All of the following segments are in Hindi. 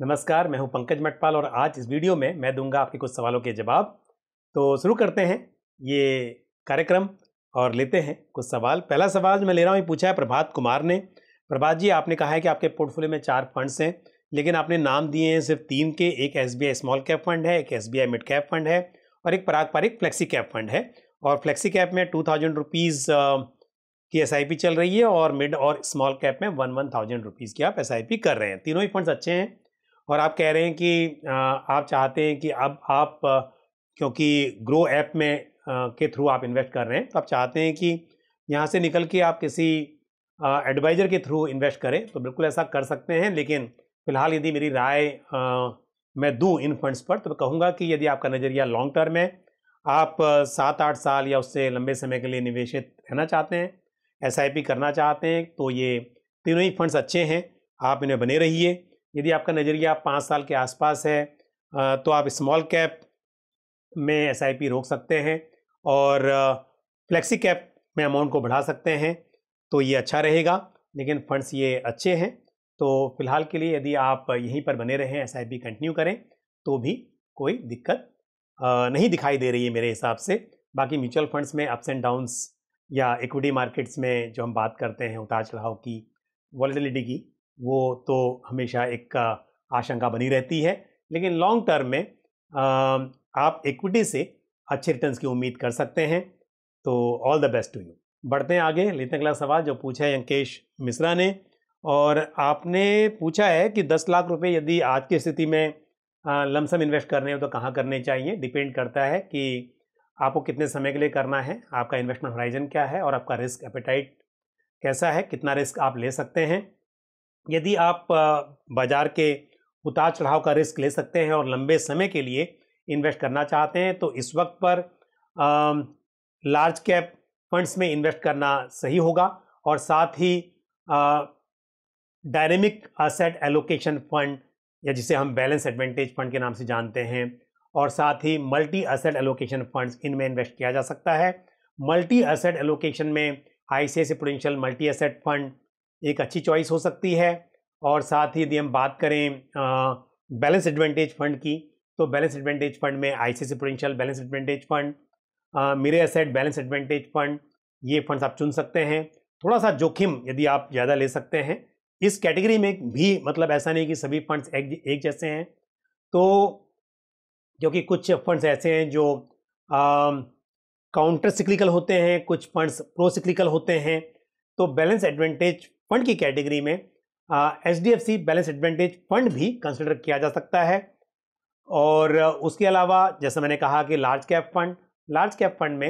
नमस्कार मैं हूं पंकज मटपाल और आज इस वीडियो में मैं दूंगा आपके कुछ सवालों के जवाब तो शुरू करते हैं ये कार्यक्रम और लेते हैं कुछ सवाल पहला सवाल मैं ले रहा हूँ पूछा है प्रभात कुमार ने प्रभात जी आपने कहा है कि आपके पोर्टफोलियो में चार फंड्स हैं लेकिन आपने नाम दिए हैं सिर्फ तीन के एक एस स्मॉल कैप फंड है एक एस मिड कैप फंड है और एक पारंपरिक फ्लेक्सी कैप फंड है और फ्लेक्सी कैप में टू थाउजेंड रुपीज़ की एस चल रही है और मिड और स्मॉल कैप में वन वन थाउजेंड रुपीज़ की आप एस कर रहे हैं तीनों ही फंड्स अच्छे हैं और आप कह रहे हैं कि आप चाहते हैं कि अब आप क्योंकि ग्रो ऐप में के थ्रू आप इन्वेस्ट कर रहे हैं तो आप चाहते हैं कि यहाँ से निकल के आप किसी एडवाइज़र के थ्रू इन्वेस्ट करें तो बिल्कुल ऐसा कर सकते हैं लेकिन फ़िलहाल यदि मेरी राय मैं दूँ इन फंड्स पर तो मैं कहूँगा कि यदि आपका नज़रिया लॉन्ग टर्म है आप सात आठ साल या उससे लंबे समय के लिए निवेशित रहना चाहते हैं एस करना चाहते हैं तो ये तीनों ही फंड्स अच्छे हैं आप इन्हें बने रहिए यदि आपका नज़रिया पाँच साल के आसपास है तो आप स्मॉल कैप में एस रोक सकते हैं और फ्लेक्सी कैप में अमाउंट को बढ़ा सकते हैं तो ये अच्छा रहेगा लेकिन फंड्स ये अच्छे हैं तो फ़िलहाल के लिए यदि आप यहीं पर बने रहें एस कंटिन्यू करें तो भी कोई दिक्कत नहीं दिखाई दे रही है मेरे हिसाब से बाकी म्यूचुअल फंड्स में अप्स एंड डाउन्स या इक्विटी मार्केट्स में जो हम बात करते हैं उतार चढ़ाव की वॉलिडिलिटी की वो तो हमेशा एक आशंका बनी रहती है लेकिन लॉन्ग टर्म में आप इक्विटी से अच्छे रिटर्न की उम्मीद कर सकते हैं तो all the best to you बढ़ते हैं आगे लेते हैं अगला सवाल जो पूछा है अंकेश मिश्रा ने और आपने पूछा है कि दस लाख रुपए यदि आज की स्थिति में लमसम इन्वेस्ट करने हो तो कहाँ करने चाहिए डिपेंड करता है कि आपको कितने समय के लिए करना है आपका इन्वेस्टमेंट होराइजन क्या है और आपका रिस्क एपेटाइट कैसा है कितना रिस्क आप ले सकते हैं यदि आप बाजार के उतार चढ़ाव का रिस्क ले सकते हैं और लंबे समय के लिए इन्वेस्ट करना चाहते हैं तो इस वक्त पर लार्ज कैप फंड्स में इन्वेस्ट करना सही होगा और साथ ही डायनेमिक असेट एलोकेशन फंड या जिसे हम बैलेंस एडवांटेज फंड के नाम से जानते हैं और साथ ही मल्टी असेट एलोकेशन फंड्स इनमें इन्वेस्ट किया जा सकता है मल्टी असेट एलोकेशन में I C Prudential multi asset fund एक अच्छी चॉइस हो सकती है और साथ ही यदि हम बात करें बैलेंस एडवांटेज फंड की तो बैलेंस एडवांटेज फंड में ICC Prudential balance advantage fund Mirae asset balance advantage fund ये फंड्स आप चुन सकते हैं थोड़ा सा जोखिम यदि आप ज़्यादा ले सकते हैं इस कैटेगरी में भी मतलब ऐसा नहीं कि सभी फंड्स एक एक जैसे हैं तो क्योंकि कुछ फंड्स ऐसे हैं जो काउंटर सिक्लिकल होते हैं कुछ फंड्स प्रो सिक्लिकल होते हैं तो बैलेंस एडवांटेज फंड की कैटेगरी में H D F C balance advantage fund भी कंसिडर किया जा सकता है और उसके अलावा जैसा मैंने कहा कि large cap fund large cap fund में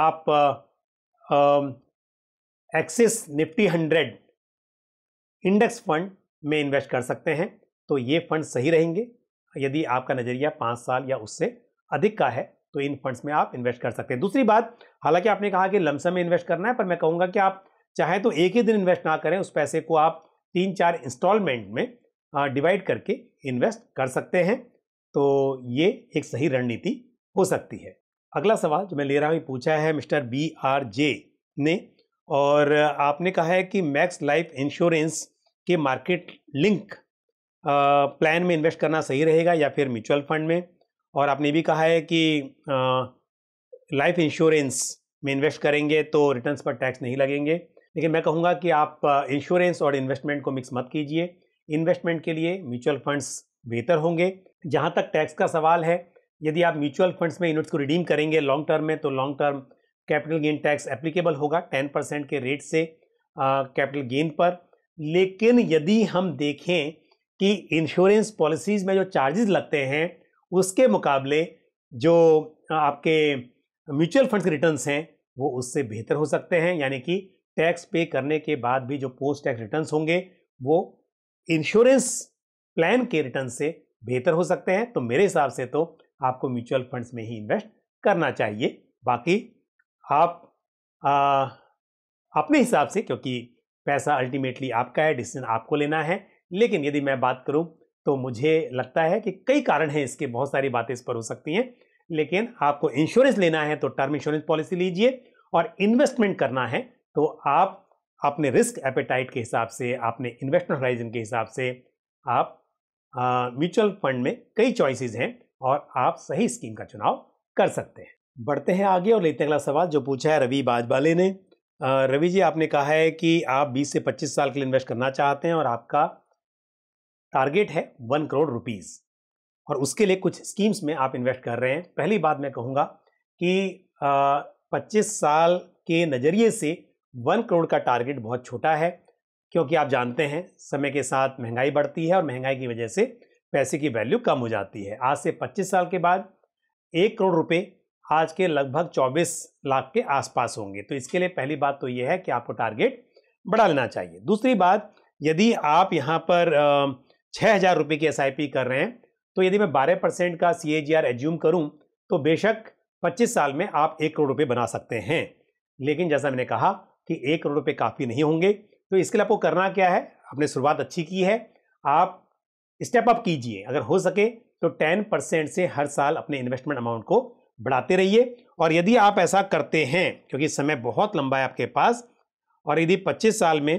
आप Axis Nifty hundred index fund में इन्वेस्ट कर सकते हैं तो ये फंड सही रहेंगे यदि आपका नज़रिया पाँच साल या उससे अधिक का है तो इन फंड्स में आप इन्वेस्ट कर सकते हैं दूसरी बात हालांकि आपने कहा कि लमसम में इन्वेस्ट करना है पर मैं कहूँगा कि आप चाहे तो एक ही दिन इन्वेस्ट ना करें उस पैसे को आप तीन चार इंस्टॉलमेंट में डिवाइड करके इन्वेस्ट कर सकते हैं तो ये एक सही रणनीति हो सकती है अगला सवाल जो मैं ले रहा हूँ पूछा है मिस्टर बी आर जे ने और आपने कहा है कि मैक्स लाइफ इंश्योरेंस के मार्केट लिंक प्लान में इन्वेस्ट करना सही रहेगा या फिर म्यूचुअल फंड में और आपने भी कहा है कि लाइफ इंश्योरेंस में इन्वेस्ट करेंगे तो रिटर्न्स पर टैक्स नहीं लगेंगे लेकिन मैं कहूँगा कि आप इंश्योरेंस और इन्वेस्टमेंट को मिक्स मत कीजिए इन्वेस्टमेंट के लिए म्यूचुअल फंड्स बेहतर होंगे जहाँ तक टैक्स का सवाल है यदि आप म्यूचुअल फंड्स में यूनिट्स को रिडीम करेंगे लॉन्ग टर्म में तो long term capital gain tax applicable होगा टेन परसेंट के रेट से कैपिटल गेन पर लेकिन यदि हम देखें कि इंश्योरेंस पॉलिसीज़ में जो चार्जेस लगते हैं उसके मुकाबले जो आपके म्यूचुअल फंड्स के रिटर्न्स हैं वो उससे बेहतर हो सकते हैं यानी कि टैक्स पे करने के बाद भी जो पोस्ट टैक्स रिटर्न्स होंगे वो इंश्योरेंस प्लान के रिटर्न से बेहतर हो सकते हैं तो मेरे हिसाब से तो आपको म्यूचुअल फंड्स में ही इन्वेस्ट करना चाहिए बाकी आप आ, अपने हिसाब से क्योंकि पैसा अल्टीमेटली आपका है डिसीजन आपको लेना है लेकिन यदि मैं बात करूं तो मुझे लगता है कि कई कारण हैं इसके बहुत सारी बातें इस पर हो सकती हैं लेकिन आपको इंश्योरेंस लेना है तो टर्म इंश्योरेंस पॉलिसी लीजिए और इन्वेस्टमेंट करना है तो आप अपने रिस्क एपेटाइट के हिसाब से अपने इन्वेस्टमेंट हराइजन के हिसाब से आप म्यूचुअल फंड में कई चॉइसेस हैं और आप सही स्कीम का चुनाव कर सकते हैं बढ़ते हैं आगे और लेते हैं अगला सवाल जो पूछा है रवि बाजबाले ने रवि जी आपने कहा है कि आप 20 से 25 साल के लिए इन्वेस्ट करना चाहते हैं और आपका टारगेट है वन करोड़ रुपीज़ और उसके लिए कुछ स्कीम्स में आप इन्वेस्ट कर रहे हैं पहली बात मैं कहूँगा कि पच्चीस साल के नज़रिए से वन करोड़ का टारगेट बहुत छोटा है क्योंकि आप जानते हैं समय के साथ महंगाई बढ़ती है और महंगाई की वजह से पैसे की वैल्यू कम हो जाती है आज से 25 साल के बाद एक करोड़ रुपए आज के लगभग 24 लाख के आसपास होंगे तो इसके लिए पहली बात तो ये है कि आपको टारगेट बढ़ा लेना चाहिए दूसरी बात यदि आप यहाँ पर छः हज़ार रुपये की एस कर रहे हैं तो यदि मैं बारह परसेंट का सी ए जी आर एज्यूम करूँ तो बेशक पच्चीस साल में आप एक करोड़ रुपये बना सकते हैं लेकिन जैसा मैंने कहा कि एक करोड़ रुपये काफ़ी नहीं होंगे तो इसके लिए आपको करना क्या है आपने शुरुआत अच्छी की है आप स्टेप अप कीजिए अगर हो सके तो टेन परसेंट से हर साल अपने इन्वेस्टमेंट अमाउंट को बढ़ाते रहिए और यदि आप ऐसा करते हैं क्योंकि समय बहुत लंबा है आपके पास और यदि 25 साल में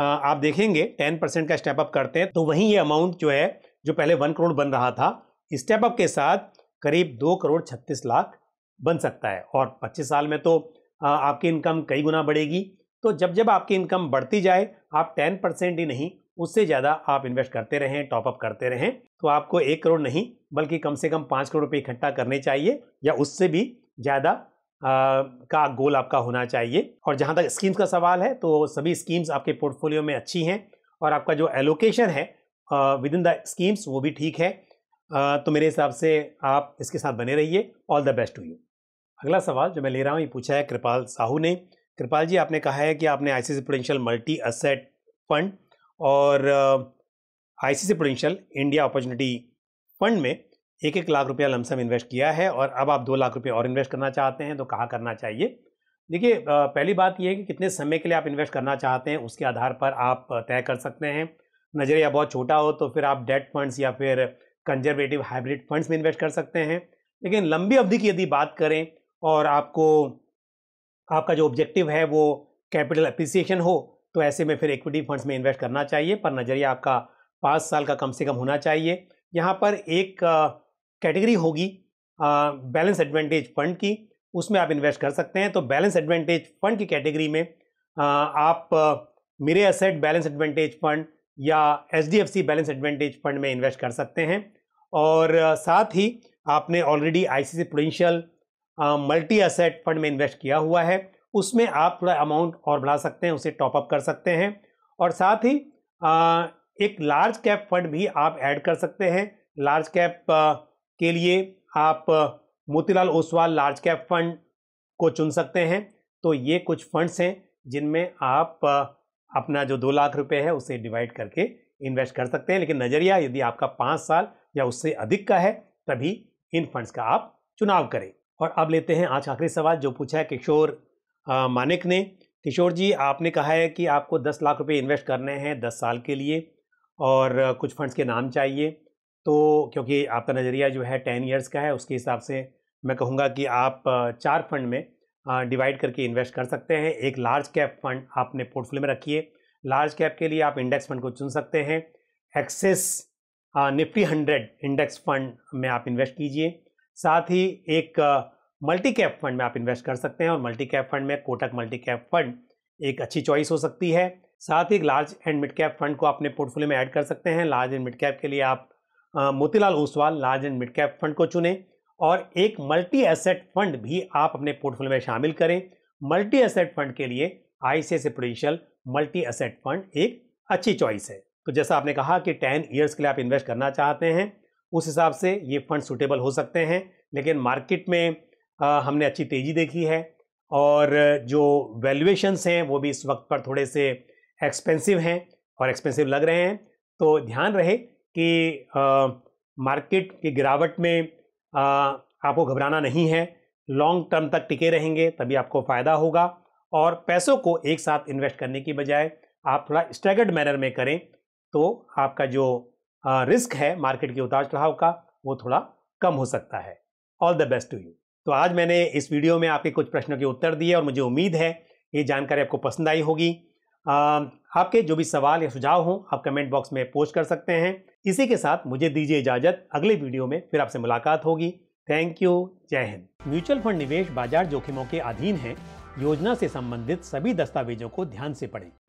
आप देखेंगे 10 परसेंट का स्टेप अप करते हैं तो वहीं ये अमाउंट जो है जो पहले वन करोड़ बन रहा था स्टेप अप के साथ करीब दो करोड़ छत्तीस लाख बन सकता है और पच्चीस साल में तो आपकी इनकम कई गुना बढ़ेगी तो जब जब आपकी इनकम बढ़ती जाए आप टेन परसेंट ही नहीं उससे ज़्यादा आप इन्वेस्ट करते रहें टॉपअप करते रहें तो आपको एक करोड़ नहीं बल्कि कम से कम पाँच करोड़ रुपये इकट्ठा करने चाहिए या उससे भी ज़्यादा का गोल आपका होना चाहिए और जहाँ तक स्कीम्स का सवाल है तो सभी स्कीम्स आपके पोर्टफोलियो में अच्छी हैं और आपका जो एलोकेशन है विद इन द स्कीम्स वो भी ठीक है तो मेरे हिसाब से आप इसके साथ बने रहिए all the best to you अगला सवाल जो मैं ले रहा हूँ ये पूछा है कृपाल साहू ने कृपाल जी आपने कहा है कि आपने I C potential multi asset fund और I C potential India opportunity fund में एक एक लाख रुपया लमसम इन्वेस्ट किया है और अब आप दो लाख रुपये और इन्वेस्ट करना चाहते हैं तो कहाँ करना चाहिए देखिए पहली बात यह है कि कितने समय के लिए आप इन्वेस्ट करना चाहते हैं उसके आधार पर आप तय कर सकते हैं नज़रिया बहुत छोटा हो तो फिर आप डेट फंड्स या फिर कंजर्वेटिव हाइब्रिड फंड्स में इन्वेस्ट कर सकते हैं लेकिन लंबी अवधि की यदि बात करें और आपको आपका जो ऑब्जेक्टिव है वो कैपिटल अप्रिसिएशन हो तो ऐसे में फिर इक्विटी फंड्स में इन्वेस्ट करना चाहिए पर नज़रिया आपका पाँच साल का कम से कम होना चाहिए यहाँ पर एक कैटेगरी होगी बैलेंस एडवांटेज फंड की उसमें आप इन्वेस्ट कर सकते हैं तो बैलेंस एडवांटेज फंड की कैटेगरी में आ, आप आ, Mirae asset balance advantage fund या एच बैलेंस एडवांटेज फंड में इन्वेस्ट कर सकते हैं और आ, साथ ही आपने already I C Prudential multi asset fund में इन्वेस्ट किया हुआ है उसमें आप थोड़ा अमाउंट और बढ़ा सकते हैं उसे टॉपअप कर सकते हैं और साथ ही आ, एक लार्ज कैप फंड भी आप ऐड कर सकते हैं लार्ज कैप के लिए आप Motilal Oswal large cap fund को चुन सकते हैं तो ये कुछ फंड्स हैं जिनमें आप अपना जो दो लाख रुपए है उसे डिवाइड करके इन्वेस्ट कर सकते हैं लेकिन नज़रिया यदि आपका पाँच साल या उससे अधिक का है तभी इन फंड्स का आप चुनाव करें और अब लेते हैं आज आखिरी सवाल जो पूछा है किशोर मानिक ने किशोर जी आपने कहा है कि आपको दस लाख रुपए इन्वेस्ट करने हैं दस साल के लिए और कुछ फंड्स के नाम चाहिए तो क्योंकि आपका नज़रिया जो है टेन ईयर्स का है उसके हिसाब से मैं कहूँगा कि आप चार फंड में डिवाइड करके इन्वेस्ट कर सकते हैं एक लार्ज कैप फंड आपने पोर्टफोलियो में रखिए लार्ज कैप के लिए आप इंडेक्स फंड को चुन सकते हैं Axis Nifty hundred index fund में आप इन्वेस्ट कीजिए साथ ही एक मल्टी कैप फंड में आप इन्वेस्ट कर सकते हैं और मल्टी कैप फंड में कोटक मल्टी कैप फंड एक अच्छी चॉइस हो सकती है साथ ही large and mid cap fund को अपने पोर्टफोलियो में ऐड कर सकते हैं लार्ज एंड मिड कैप के लिए आप Motilal Oswal large and mid cap fund को चुनें और एक मल्टी एसेट फंड भी आप अपने पोर्टफोलियो में शामिल करें मल्टी एसेट फंड के लिए I C Prudential multi asset fund एक अच्छी चॉइस है तो जैसा आपने कहा कि टेन ईयर्स के लिए आप इन्वेस्ट करना चाहते हैं उस हिसाब से ये फंड सुटेबल हो सकते हैं लेकिन मार्केट में हमने अच्छी तेज़ी देखी है और जो वैल्यूएशंस हैं वो भी इस वक्त पर थोड़े से एक्सपेंसिव हैं और एक्सपेंसिव लग रहे हैं तो ध्यान रहे कि मार्केट की गिरावट में आ, आपको घबराना नहीं है लॉन्ग टर्म तक टिके रहेंगे तभी आपको फ़ायदा होगा और पैसों को एक साथ इन्वेस्ट करने की बजाय आप थोड़ा स्टैगर्ड मैनर में करें तो आपका जो रिस्क है मार्केट के उतार चढ़ाव का वो थोड़ा कम हो सकता है all the best to you तो आज मैंने इस वीडियो में आपके कुछ प्रश्नों के उत्तर दिए और मुझे उम्मीद है ये जानकारी आपको पसंद आई होगी आपके जो भी सवाल या सुझाव हों आप कमेंट बॉक्स में पोस्ट कर सकते हैं इसी के साथ मुझे दीजिए इजाजत अगले वीडियो में फिर आपसे मुलाकात होगी थैंक यू जय हिंद म्यूचुअल फंड निवेश बाजार जोखिमों के अधीन है योजना से संबंधित सभी दस्तावेजों को ध्यान से पढ़ें